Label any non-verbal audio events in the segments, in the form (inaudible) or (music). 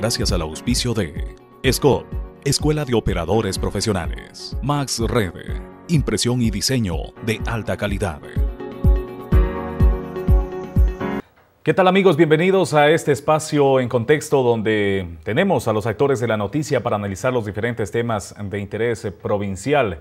gracias al auspicio de Scott, Escuela de Operadores Profesionales, Max Red, impresión y diseño de alta calidad. ¿Qué tal amigos? Bienvenidos a este espacio en contexto donde tenemos a los actores de la noticia para analizar los diferentes temas de interés provincial.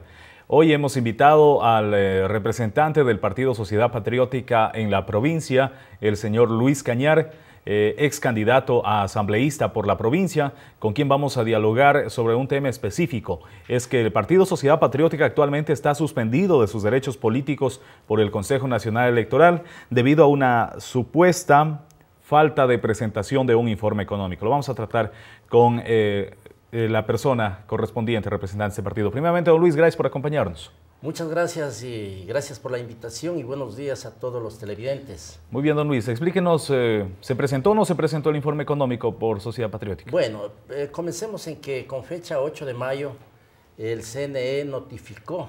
Hoy hemos invitado al eh, representante del Partido Sociedad Patriótica en la provincia, el señor Luis Cañar eh, ex candidato a asambleísta por la provincia, con quien vamos a dialogar sobre un tema específico. Es que el Partido Sociedad Patriótica actualmente está suspendido de sus derechos políticos por el Consejo Nacional Electoral debido a una supuesta falta de presentación de un informe económico. Lo vamos a tratar con eh, eh, la persona correspondiente, representante del partido. Primeramente, don Luis, gracias por acompañarnos. Muchas gracias y gracias por la invitación y buenos días a todos los televidentes. Muy bien, don Luis, explíquenos, eh, ¿se presentó o no se presentó el informe económico por Sociedad Patriótica? Bueno, eh, comencemos en que con fecha 8 de mayo el CNE notificó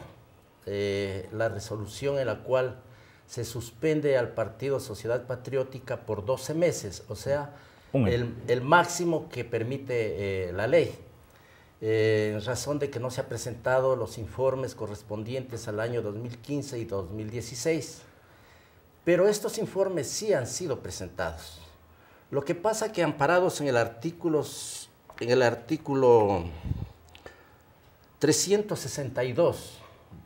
eh, la resolución en la cual se suspende al partido Sociedad Patriótica por 12 meses, o sea, el, máximo que permite la ley. Eh, en razón de que no se han presentado los informes correspondientes al año 2015 y 2016. Pero estos informes sí han sido presentados. Lo que pasa que amparados en el artículo, en el artículo 362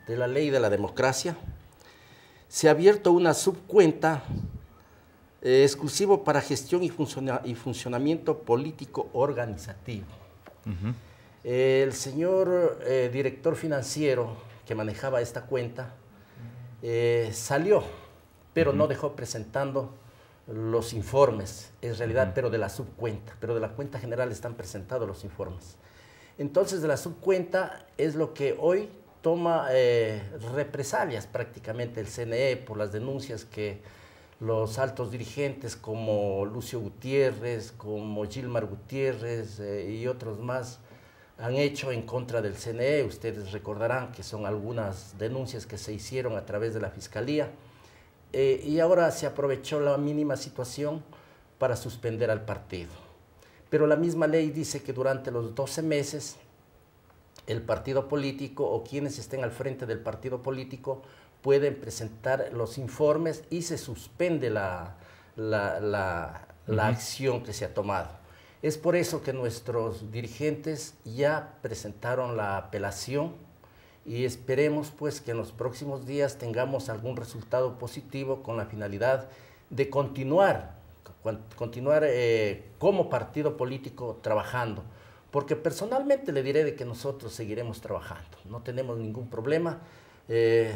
de la Ley de la Democracia, se ha abierto una subcuenta exclusiva eh, exclusivo para gestión y, funcionamiento político organizativo. El señor eh, director financiero que manejaba esta cuenta eh, salió, pero no dejó presentando los informes, en realidad, pero de la subcuenta, pero de la cuenta general están presentados los informes. Entonces, de la subcuenta es lo que hoy toma eh, represalias prácticamente el CNE por las denuncias que los altos dirigentes como Lucio Gutiérrez, como Gilmar Gutiérrez y otros más han hecho en contra del CNE. Ustedes recordarán que son algunas denuncias que se hicieron a través de la Fiscalía. Eh, y ahora se aprovechó la mínima situación para suspender al partido. Pero la misma ley dice que durante los 12 meses el partido político o quienes estén al frente del partido político pueden presentar los informes y se suspende la acción que se ha tomado. Es por eso que nuestros dirigentes ya presentaron la apelación y esperemos pues que en los próximos días tengamos algún resultado positivo con la finalidad de continuar, continuar eh, como partido político trabajando. Porque personalmente le diré de que nosotros seguiremos trabajando, no tenemos ningún problema. Eh,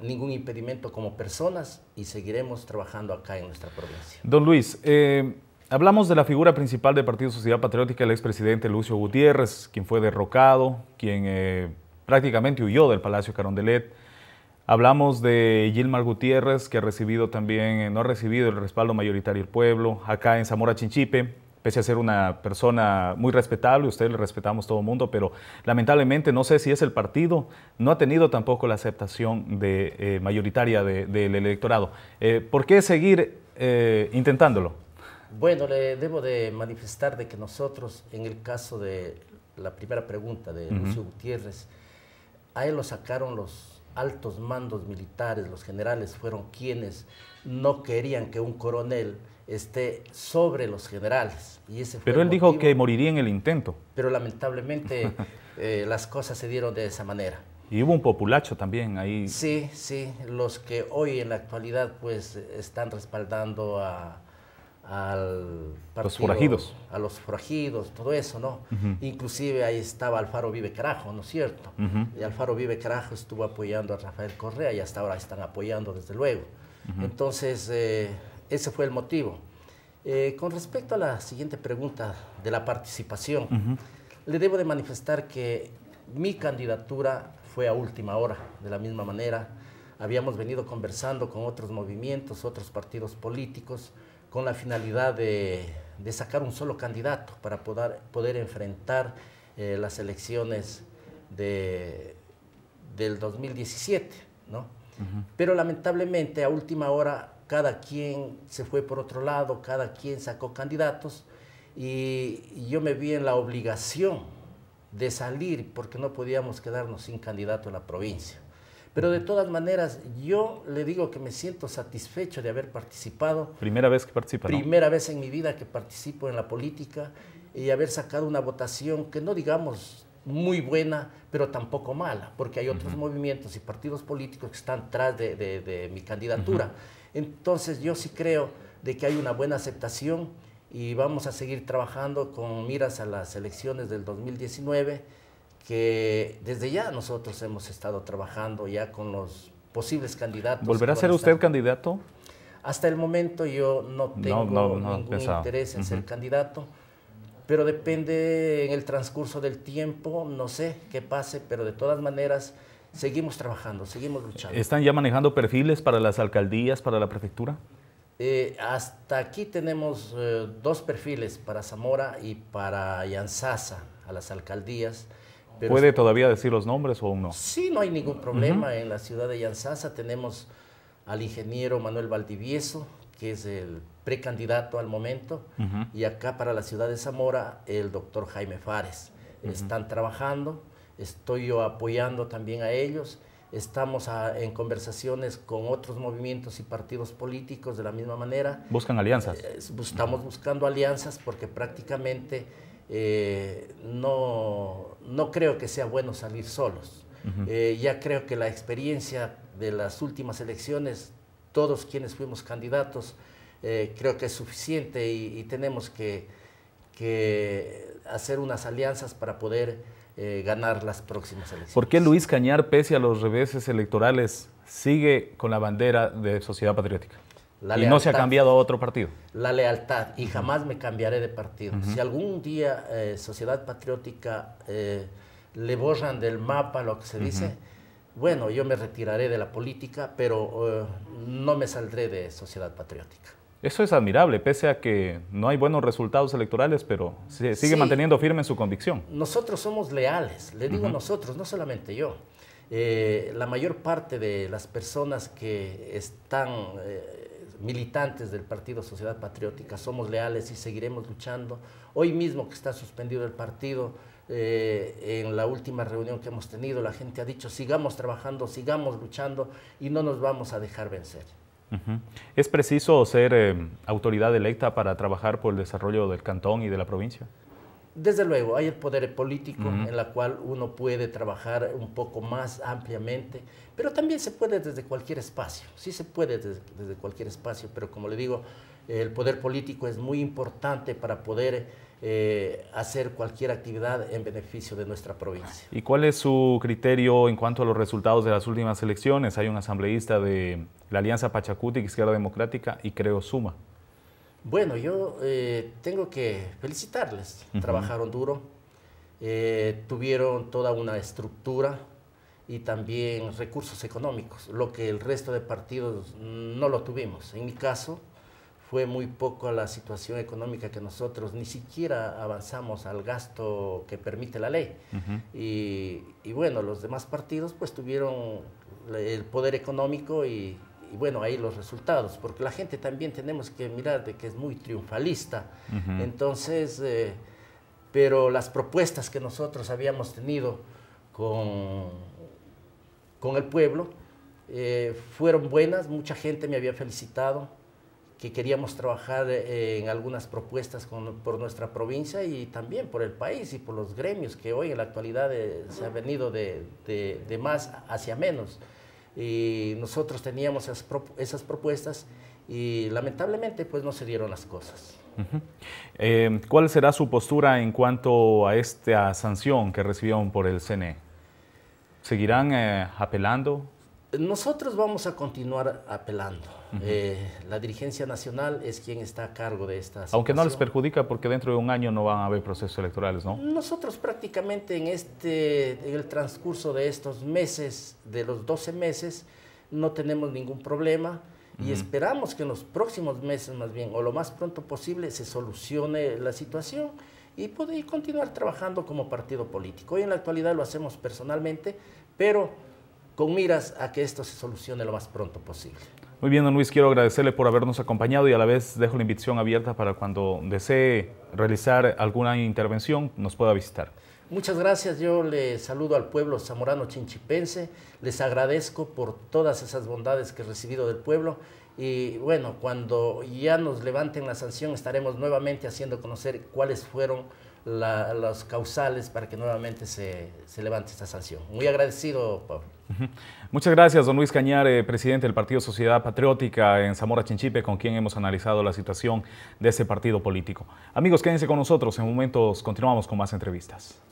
ningún impedimento como personas y seguiremos trabajando acá en nuestra provincia. Don Luis, eh, Hablamos de la figura principal del Partido Sociedad Patriótica, el expresidente Lucio Gutiérrez, quien fue derrocado, quien eh, prácticamente huyó del Palacio Carondelet. Hablamos de Gilmar Gutiérrez, que ha recibido también, eh, no ha recibido el respaldo mayoritario del pueblo, acá en Zamora Chinchipe, pese a ser una persona muy respetable, usted le respetamos todo el mundo, pero lamentablemente no sé si es el partido, no ha tenido tampoco la aceptación de, eh, mayoritaria del electorado. ¿Por qué seguir intentándolo? Bueno, le debo de manifestar de que nosotros, en el caso de la primera pregunta de Lucio Gutiérrez, a él lo sacaron los altos mandos militares, los generales fueron quienes no querían que un coronel esté sobre los generales. pero él dijo que moriría en el intento. Pero lamentablemente (laughs) eh, las cosas se dieron de esa manera. Y hubo un populacho también ahí. Sí, sí, los que hoy en la actualidad pues están respaldando a, al los forajidos. a los forajidos, todo eso, ¿no? Inclusive ahí estaba Alfaro Vive Carajo, ¿no es cierto? Y Alfaro Vive Carajo estuvo apoyando a Rafael Correa y hasta ahora están apoyando, desde luego. Entonces, eh, ese fue el motivo. Eh, con respecto a la siguiente pregunta de la participación, le debo de manifestar que mi candidatura fue a última hora, de la misma manera. Habíamos venido conversando con otros movimientos, otros partidos políticos, con la finalidad de, sacar un solo candidato para poder, poder enfrentar eh, las elecciones de, del 2017, Pero lamentablemente a última hora cada quien se fue por otro lado, cada quien sacó candidatos y yo me vi en la obligación de salir porque no podíamos quedarnos sin candidato en la provincia. Pero de todas maneras, yo le digo que me siento satisfecho de haber participado. Primera vez que participa. Primera vez en mi vida que participo en la política y haber sacado una votación que no digamos muy buena, pero tampoco mala, porque hay otros movimientos y partidos políticos que están tras de, mi candidatura. Entonces yo sí creo de que hay una buena aceptación y vamos a seguir trabajando con miras a las elecciones del 2019 que desde ya nosotros hemos estado trabajando ya con los posibles candidatos. ¿Volverá a ser usted candidato? Hasta el momento yo no tengo ningún interés en ser candidato, pero depende en el transcurso del tiempo, no sé qué pase, pero de todas maneras seguimos trabajando, seguimos luchando. ¿Están ya manejando perfiles para las alcaldías, para la prefectura? Eh, hasta aquí tenemos eh, dos perfiles para Zamora y para Yanzasa, a las alcaldías. ¿Puede todavía decir los nombres o no? Sí, no hay ningún problema. En la ciudad de Yanzasa tenemos al ingeniero Manuel Valdivieso, que es el precandidato al momento, y acá para la ciudad de Zamora, el doctor Jaime Fares. Están trabajando, estoy yo apoyando también a ellos estamos en conversaciones con otros movimientos y partidos políticos de la misma manera. ¿Buscan alianzas? Eh, estamos buscando alianzas porque prácticamente eh, no, no creo que sea bueno salir solos. Eh, ya creo que la experiencia de las últimas elecciones, todos quienes fuimos candidatos, eh, creo que es suficiente y, tenemos que, que, hacer unas alianzas para poder ganar las próximas elecciones. ¿Por qué Luis Cañar, pese a los reveses electorales, sigue con la bandera de Sociedad Patriótica? y no se ha cambiado a otro partido. La lealtad, y jamás me cambiaré de partido. Si algún día eh, Sociedad Patriótica eh, le borran del mapa lo que se dice, bueno, yo me retiraré de la política, pero eh, no me saldré de Sociedad Patriótica. Eso es admirable, pese a que no hay buenos resultados electorales, pero se sigue manteniendo firme su convicción. Nosotros somos leales, le digo nosotros, no solamente yo. la mayor parte de las personas que están militantes del Partido Sociedad Patriótica, somos leales y seguiremos luchando. Hoy mismo que está suspendido el partido, eh, en la última reunión que hemos tenido, la gente ha dicho, sigamos trabajando, sigamos luchando y no nos vamos a dejar vencer. ¿Es preciso ser eh, autoridad electa para trabajar por el desarrollo del cantón y de la provincia? Desde luego, hay el poder político en la cual uno puede trabajar un poco más ampliamente, pero también se puede desde cualquier espacio, sí se puede desde, cualquier espacio, pero como le digo, el poder político es muy importante para poder eh, hacer cualquier actividad en beneficio de nuestra provincia. ¿Y cuál es su criterio en cuanto a los resultados de las últimas elecciones? Hay un asambleísta de la Alianza Pachacuti, Izquierda Democrática y Creo Suma. Bueno, yo eh, tengo que felicitarles. Trabajaron duro, eh, tuvieron toda una estructura y también recursos económicos, lo que el resto de partidos no lo tuvimos. En mi caso, fue muy poco la situación económica que nosotros ni siquiera avanzamos al gasto que permite la ley. y bueno, los demás partidos pues tuvieron el poder económico y, y bueno, ahí los resultados, porque la gente también tenemos que mirar de que es muy triunfalista. Entonces, eh, pero las propuestas que nosotros habíamos tenido con, con el pueblo eh, fueron buenas, mucha gente me había felicitado que queríamos trabajar eh, en algunas propuestas por nuestra provincia y también por el país y por los gremios que hoy en la actualidad se ha venido de más hacia menos. Y nosotros teníamos esas, propuestas y lamentablemente pues no se dieron las cosas. Eh, ¿Cuál será su postura en cuanto a esta sanción que recibieron por el CNE? ¿Seguirán eh, apelando? Nosotros vamos a continuar apelando. Eh, la dirigencia nacional es quien está a cargo de estas. Aunque no les perjudica porque dentro de un año no van a haber procesos electorales, ¿no? Nosotros prácticamente en, este, el transcurso de estos meses, de los 12 meses, no tenemos ningún problema y esperamos que en los próximos meses más bien, o lo más pronto posible, se solucione la situación y poder continuar trabajando como partido político. Hoy en la actualidad lo hacemos personalmente, pero con miras a que esto se solucione lo más pronto posible. Muy bien, don Luis, quiero agradecerle por habernos acompañado y a la vez dejo la invitación abierta para cuando desee realizar alguna intervención nos pueda visitar. Muchas gracias, yo le saludo al pueblo zamorano chinchipense, les agradezco por todas esas bondades que he recibido del pueblo y bueno, cuando ya nos levanten la sanción estaremos nuevamente haciendo conocer cuáles fueron las causales para que nuevamente se, levante esta sanción. Muy agradecido, Pablo. Muchas gracias, don Luis Cañar, presidente del Partido Sociedad Patriótica en Zamora Chinchipe, con quien hemos analizado la situación de ese partido político. Amigos, quédense con nosotros. En momentos continuamos con más entrevistas.